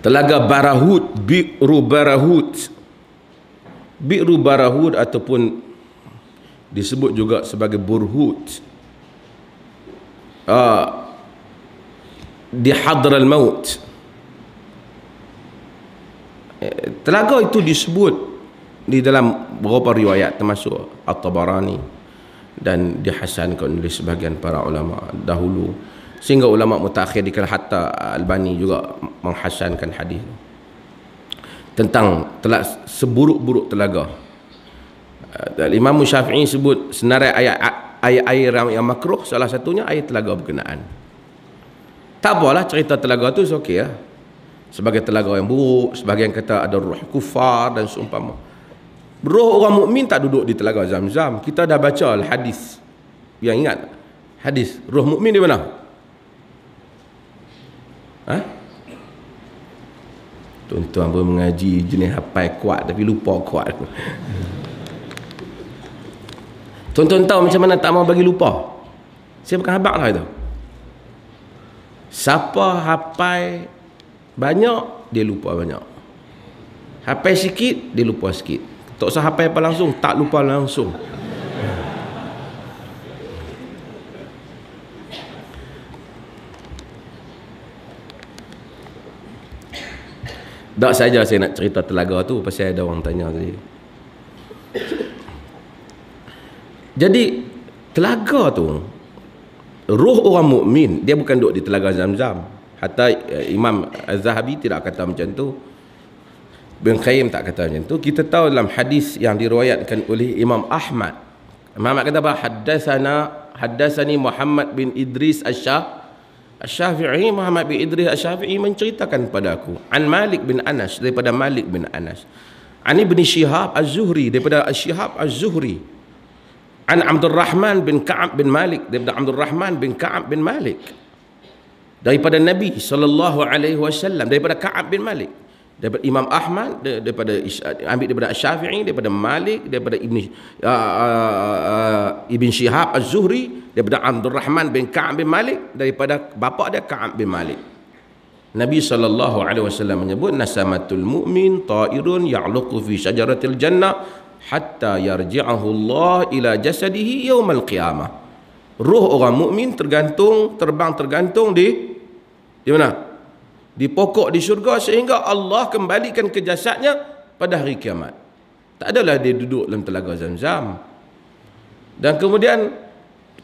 Telaga Barahud, Bi'ru Barahud. Bi'ru Barahud ataupun disebut juga sebagai Burhud. Uh, ah, di Hadral Maut. Eh, telaga itu disebut di dalam beberapa riwayat termasuk At-Tabarani dan dihasankan oleh sebahagian para ulama dahulu sehingga ulama mutakhir di Hatta ah, Albani juga menghasankan hadis tentang telah seburuk-buruk telaga ah, dan Imam Syafi'i sebut senarai ayat ayat air yang makruh salah satunya air telaga berkenaan tak apalah cerita telaga tu is okey ya. sebagai telaga yang buruk sebagai yang kata ada roh kufar dan seumpama roh orang mukmin tak duduk di telaga zam-zam kita dah baca al hadis yang ingat hadis roh mukmin di mana ha? tuan-tuan pun mengaji jenis hafal kuat tapi lupa kuat tuan-tuan tahu macam mana tak mau bagi lupa saya bukan habak lah itu siapa hafal banyak dia lupa banyak hafal sikit dia lupa sikit tak usah hafal apa langsung tak lupa langsung Tak saja saya nak cerita telaga tu pasal ada orang tanya tadi. Jadi telaga tu roh orang mukmin dia bukan duduk di telaga Zamzam. Hatta eh, Imam Az-Zahabi tidak kata macam tu. Ibn Khayyim tak kata macam tu. Kita tahu dalam hadis yang diriwayatkan oleh Imam Ahmad. Imam Ahmad kata apa? Haddasana haddasani Muhammad bin Idris Asy-Syah Asy-Syafi'i Muhammad bin Idris Asy-Syafi'i menceritakan padaku An Malik bin Anas daripada Malik bin Anas An Ibn Shihab Az-Zuhri daripada Shihab Az-Zuhri An Abdul Rahman bin Ka'ab bin Malik daripada Abdul Rahman bin Ka'ab bin Malik daripada Nabi sallallahu alaihi wasallam daripada Ka'ab bin Malik daripada Imam Ahmad daripada ambil daripada Syafi'i daripada Malik daripada Ibn uh, ah, ah, Ibn Shihab Az-Zuhri daripada Abdul Rahman bin Ka'ab bin Malik daripada bapa dia Ka'ab bin Malik. Nabi saw menyebut nasamatul mu'min ta'irun ya'luqu fi syajaratil jannah hatta yarji'ahu Allah ila jasadihi yaumal qiyamah. Ruh orang mukmin tergantung terbang tergantung di di mana? Di pokok di syurga sehingga Allah kembalikan ke jasadnya pada hari kiamat. Tak adalah dia duduk dalam telaga Zamzam. -zam. Dan kemudian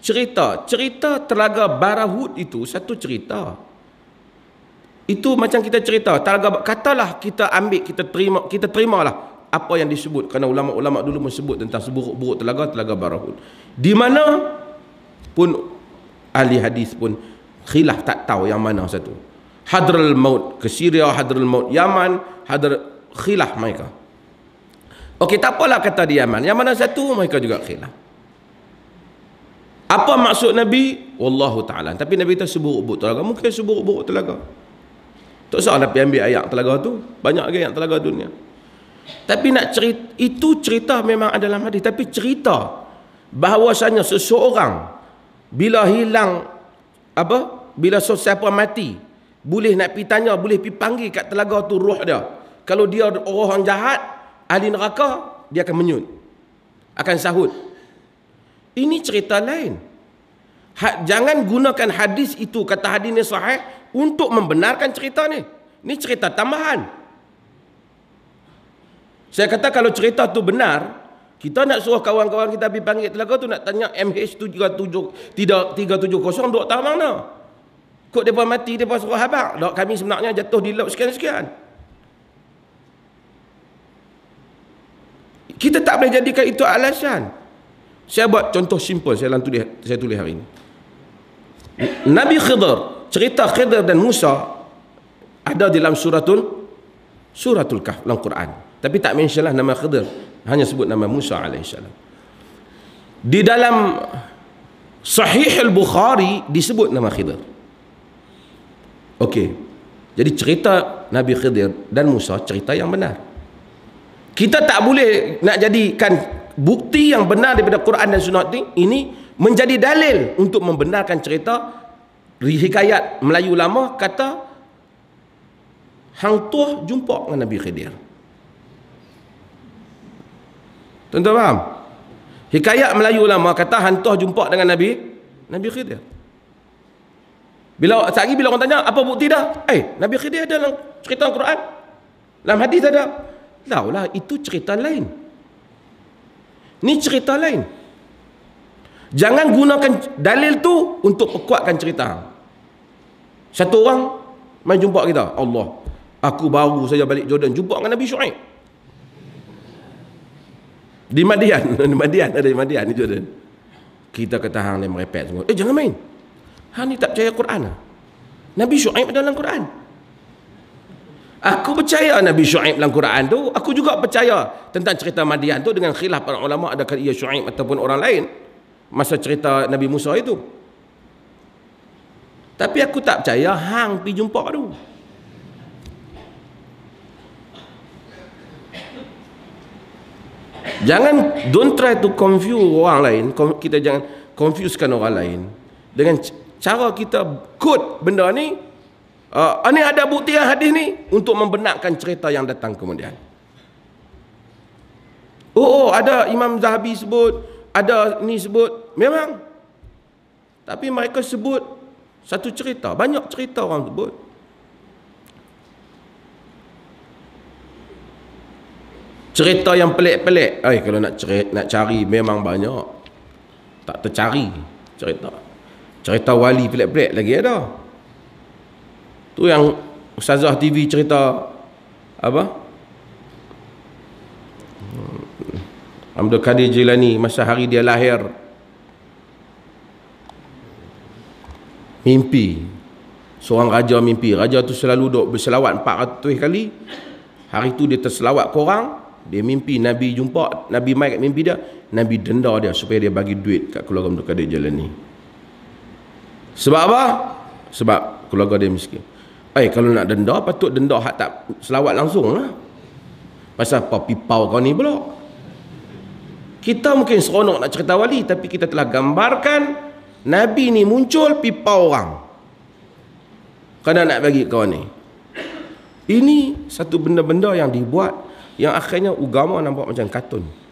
cerita, cerita telaga Barahud itu satu cerita. Itu macam kita cerita, telaga katalah kita ambil, kita terima, kita terimalah apa yang disebut kerana ulama-ulama dulu menyebut tentang seburuk-buruk telaga telaga Barahud. Di mana pun ahli hadis pun khilaf tak tahu yang mana satu. Hadrul Maut ke Syria, Hadrul Maut Yaman, Hadr khilaf mereka. Okey, tak apalah kata di Yaman. Yang mana satu mereka juga khilaf. Apa maksud Nabi? Wallahu ta'ala. Tapi Nabi kata seburuk-buruk telaga. Mungkin seburuk-buruk telaga. Tak usah Nabi lah ambil ayat telaga tu. Banyak lagi ayat telaga dunia. Tapi nak cerita, itu cerita memang ada dalam hadis. Tapi cerita bahawasanya seseorang bila hilang apa bila sesiapa mati boleh nak pergi tanya, boleh pergi panggil kat telaga tu roh dia. Kalau dia orang jahat, ahli neraka, dia akan menyut. Akan sahut. Ini cerita lain. Ha, jangan gunakan hadis itu kata hadisnya sahih untuk membenarkan cerita ni. Ini cerita tambahan. Saya kata kalau cerita tu benar, kita nak suruh kawan-kawan kita pergi panggil telaga tu nak tanya MH 37 tidak 370 dok tahu mana. Kok depa mati depa suruh habaq. Dok kami sebenarnya jatuh di laut sekian-sekian. Kita tak boleh jadikan itu alasan. Saya buat contoh simple saya tulis saya tulis hari ini. Nabi Khidr, cerita Khidr dan Musa ada dalam suratul suratul Kahf dalam Quran. Tapi tak mentionlah nama Khidr, hanya sebut nama Musa alaihissalam. Di dalam Sahih al-Bukhari disebut nama Khidr. Okey. Jadi cerita Nabi Khidr dan Musa cerita yang benar. Kita tak boleh nak jadikan bukti yang benar daripada Quran dan Sunnah ini, ini menjadi dalil untuk membenarkan cerita hikayat Melayu lama kata Hang Tuah jumpa dengan Nabi Khidir. tuan faham? Hikayat Melayu lama kata Hang Tuah jumpa dengan Nabi Nabi Khidir. Bila sehari bila orang tanya apa bukti dah? Eh, Nabi Khidir ada dalam cerita Quran. Dalam hadis ada. Taulah itu cerita lain. Ni cerita lain. Jangan gunakan dalil tu untuk perkuatkan cerita. Satu orang main jumpa kita. Allah, aku baru saja balik Jordan jumpa dengan Nabi Syuaib. Di Madian, di Madian ada di Madian ni Jordan. Kita kata hang ni merepek semua. Eh jangan main. Hang ni tak percaya Quran ah. Nabi Syuaib ada dalam Quran. Aku percaya Nabi Shu'aib dalam Quran tu. Aku juga percaya tentang cerita Madian tu dengan khilaf para ulama adakah ia Shu'aib ataupun orang lain. Masa cerita Nabi Musa itu. Tapi aku tak percaya hang pi jumpa tu. Jangan don't try to confuse orang lain. Kita jangan confusekan orang lain dengan cara kita kod benda ni Uh, ini ada bukti yang hadis ni untuk membenarkan cerita yang datang kemudian. Oh, oh ada Imam Zahabi sebut, ada ni sebut. Memang. Tapi mereka sebut satu cerita. Banyak cerita orang sebut. Cerita yang pelik-pelik. Eh, kalau nak cari, nak cari memang banyak. Tak tercari cerita. Cerita wali pelik-pelik lagi ada. Ya Tu yang Ustazah TV cerita apa? Abdul Kadir Jilani masa hari dia lahir mimpi seorang raja mimpi raja tu selalu dok berselawat 400 kali hari tu dia terselawat korang dia mimpi nabi jumpa nabi mai kat mimpi dia nabi denda dia supaya dia bagi duit kat keluarga Abdul Kadir Jilani sebab apa sebab keluarga dia miskin Eh kalau nak denda patut denda hak tak selawat langsung lah. Pasal apa pipau kau ni pula? Kita mungkin seronok nak cerita wali tapi kita telah gambarkan Nabi ni muncul pipau orang. Kena nak bagi kau ni. Ini satu benda-benda yang dibuat yang akhirnya agama nampak macam katun.